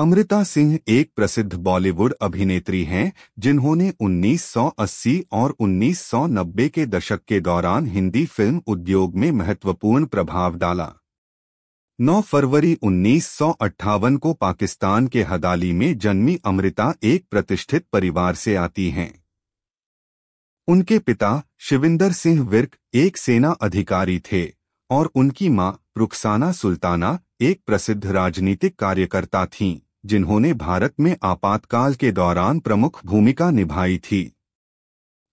अमृता सिंह एक प्रसिद्ध बॉलीवुड अभिनेत्री हैं जिन्होंने 1980 और 1990 के दशक के दौरान हिंदी फिल्म उद्योग में महत्वपूर्ण प्रभाव डाला 9 फरवरी उन्नीस को पाकिस्तान के हदाली में जन्मी अमृता एक प्रतिष्ठित परिवार से आती हैं उनके पिता शिविंदर सिंह विर्क एक सेना अधिकारी थे और उनकी मां रुखसाना सुल्ताना एक प्रसिद्ध राजनीतिक कार्यकर्ता थीं जिन्होंने भारत में आपातकाल के दौरान प्रमुख भूमिका निभाई थी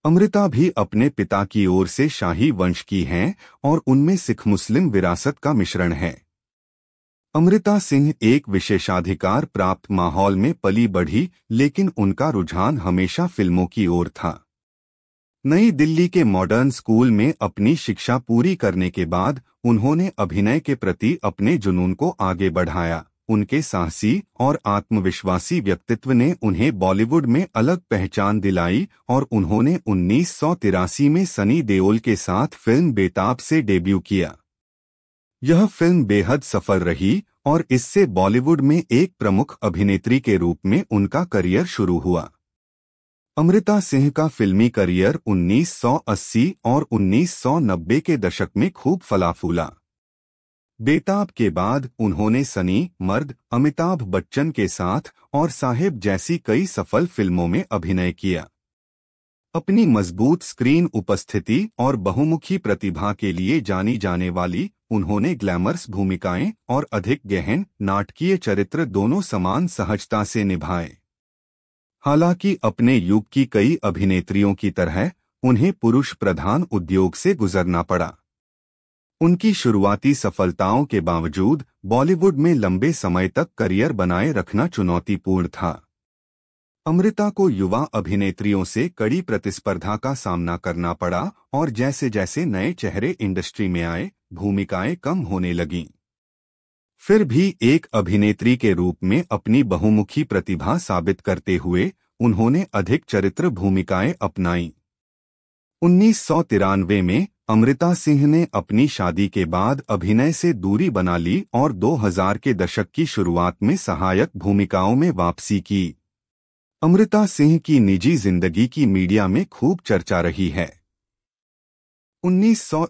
अमृता भी अपने पिता की ओर से शाही वंश की हैं और उनमें सिख मुस्लिम विरासत का मिश्रण है अमृता सिंह एक विशेषाधिकार प्राप्त माहौल में पली बढ़ी लेकिन उनका रुझान हमेशा फिल्मों की ओर था नई दिल्ली के मॉडर्न स्कूल में अपनी शिक्षा पूरी करने के बाद उन्होंने अभिनय के प्रति अपने जुनून को आगे बढ़ाया उनके साहसी और आत्मविश्वासी व्यक्तित्व ने उन्हें बॉलीवुड में अलग पहचान दिलाई और उन्होंने उन्नीस में सनी देओल के साथ फिल्म बेताब से डेब्यू किया यह फिल्म बेहद सफल रही और इससे बॉलीवुड में एक प्रमुख अभिनेत्री के रूप में उनका करियर शुरू हुआ अमृता सिंह का फिल्मी करियर 1980 और 1990 के दशक में खूब फला फूला बेताब के बाद उन्होंने सनी मर्द अमिताभ बच्चन के साथ और साहेब जैसी कई सफल फिल्मों में अभिनय किया अपनी मजबूत स्क्रीन उपस्थिति और बहुमुखी प्रतिभा के लिए जानी जाने वाली उन्होंने ग्लैमरस भूमिकाएं और अधिक गहन नाटकीय चरित्र दोनों समान सहजता से निभाए हालांकि अपने युग की कई अभिनेत्रियों की तरह उन्हें पुरुष प्रधान उद्योग से गुजरना पड़ा उनकी शुरुआती सफलताओं के बावजूद बॉलीवुड में लंबे समय तक करियर बनाए रखना चुनौतीपूर्ण था अमृता को युवा अभिनेत्रियों से कड़ी प्रतिस्पर्धा का सामना करना पड़ा और जैसे जैसे नए चेहरे इंडस्ट्री में आए भूमिकाएं कम होने लगीं फिर भी एक अभिनेत्री के रूप में अपनी बहुमुखी प्रतिभा साबित करते हुए उन्होंने अधिक चरित्र भूमिकाएं अपनाईं उन्नीस में अमृता सिंह ने अपनी शादी के बाद अभिनय से दूरी बना ली और 2000 के दशक की शुरुआत में सहायक भूमिकाओं में वापसी की अमृता सिंह की निजी जिंदगी की मीडिया में खूब चर्चा रही है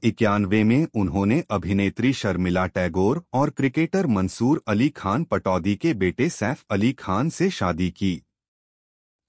इक्यानवे में उन्होंने अभिनेत्री शर्मिला टैगोर और क्रिकेटर मंसूर अली खान पटौदी के बेटे सैफ अली खान से शादी की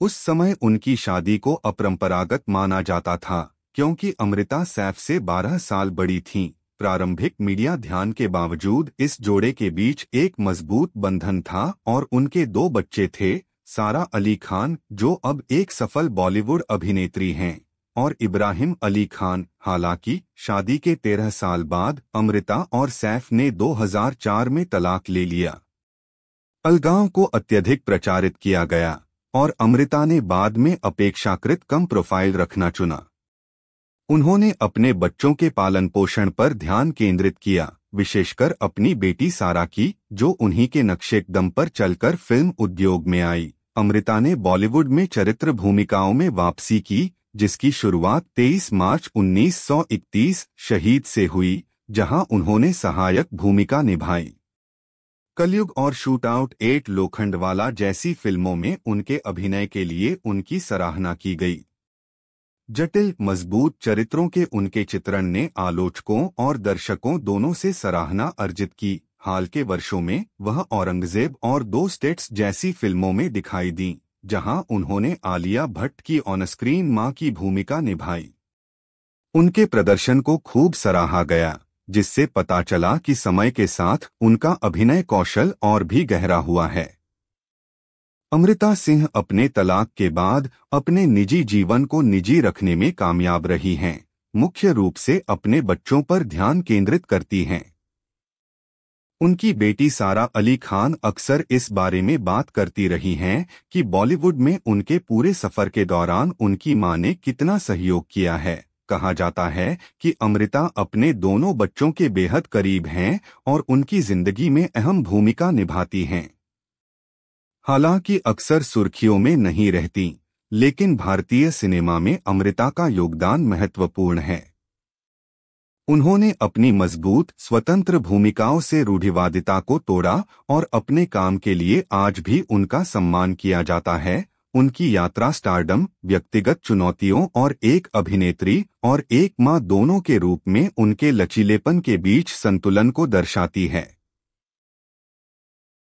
उस समय उनकी शादी को अपरंपरागत माना जाता था क्योंकि अमृता सैफ से 12 साल बड़ी थीं। प्रारंभिक मीडिया ध्यान के बावजूद इस जोड़े के बीच एक मजबूत बंधन था और उनके दो बच्चे थे सारा अली खान जो अब एक सफल बॉलीवुड अभिनेत्री हैं और इब्राहिम अली खान हालांकि शादी के तेरह साल बाद अमृता और सैफ ने 2004 में तलाक ले लिया अलगाव को अत्यधिक प्रचारित किया गया और अमृता ने बाद में अपेक्षाकृत कम प्रोफाइल रखना चुना उन्होंने अपने बच्चों के पालन पोषण पर ध्यान केंद्रित किया विशेषकर अपनी बेटी सारा की जो उन्हीं के दम पर चलकर फिल्म उद्योग में आई अमृता ने बॉलीवुड में चरित्र भूमिकाओं में वापसी की जिसकी शुरुआत 23 मार्च 1931 शहीद से हुई जहां उन्होंने सहायक भूमिका निभाई कलयुग और शूटआउट एट लोखंडवाला जैसी फिल्मों में उनके अभिनय के लिए उनकी सराहना की गई जटिल मजबूत चरित्रों के उनके चित्रण ने आलोचकों और दर्शकों दोनों से सराहना अर्जित की हाल के वर्षों में वह औरंगजेब और दो स्टेट्स जैसी फिल्मों में दिखाई दी जहां उन्होंने आलिया भट्ट की ऑनस्क्रीन मां की भूमिका निभाई उनके प्रदर्शन को खूब सराहा गया जिससे पता चला कि समय के साथ उनका अभिनय कौशल और भी गहरा हुआ है अमृता सिंह अपने तलाक के बाद अपने निजी जीवन को निजी रखने में कामयाब रही हैं मुख्य रूप से अपने बच्चों पर ध्यान केंद्रित करती हैं उनकी बेटी सारा अली खान अक्सर इस बारे में बात करती रही हैं कि बॉलीवुड में उनके पूरे सफ़र के दौरान उनकी मां ने कितना सहयोग किया है कहा जाता है कि अमृता अपने दोनों बच्चों के बेहद करीब हैं और उनकी जिंदगी में अहम भूमिका निभाती हैं हालांकि अक्सर सुर्खियों में नहीं रहती लेकिन भारतीय सिनेमा में अमृता का योगदान महत्वपूर्ण है उन्होंने अपनी मजबूत स्वतंत्र भूमिकाओं से रूढ़िवादिता को तोड़ा और अपने काम के लिए आज भी उनका सम्मान किया जाता है उनकी यात्रा स्टारडम व्यक्तिगत चुनौतियों और एक अभिनेत्री और एक मां दोनों के रूप में उनके लचीलेपन के बीच संतुलन को दर्शाती है